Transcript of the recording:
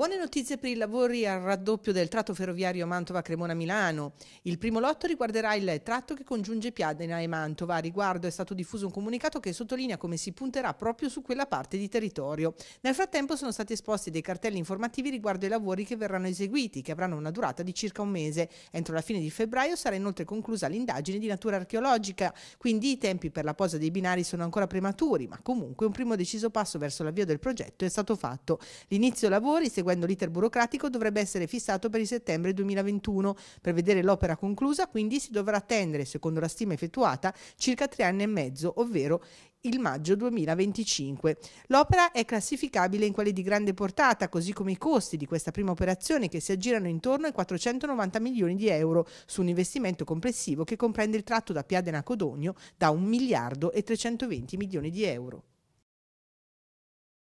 Buone notizie per i lavori al raddoppio del tratto ferroviario Mantova-Cremona-Milano. Il primo lotto riguarderà il tratto che congiunge Piadena e Mantova. A riguardo è stato diffuso un comunicato che sottolinea come si punterà proprio su quella parte di territorio. Nel frattempo sono stati esposti dei cartelli informativi riguardo ai lavori che verranno eseguiti, che avranno una durata di circa un mese. Entro la fine di febbraio sarà inoltre conclusa l'indagine di natura archeologica, quindi i tempi per la posa dei binari sono ancora prematuri, ma comunque un primo deciso passo verso l'avvio del progetto è stato fatto. L'inizio lavori seguirà seguendo l'iter burocratico, dovrebbe essere fissato per il settembre 2021. Per vedere l'opera conclusa, quindi, si dovrà attendere, secondo la stima effettuata, circa tre anni e mezzo, ovvero il maggio 2025. L'opera è classificabile in quelle di grande portata, così come i costi di questa prima operazione che si aggirano intorno ai 490 milioni di euro su un investimento complessivo che comprende il tratto da Piadena a Codogno da 1 miliardo e 320 milioni di euro.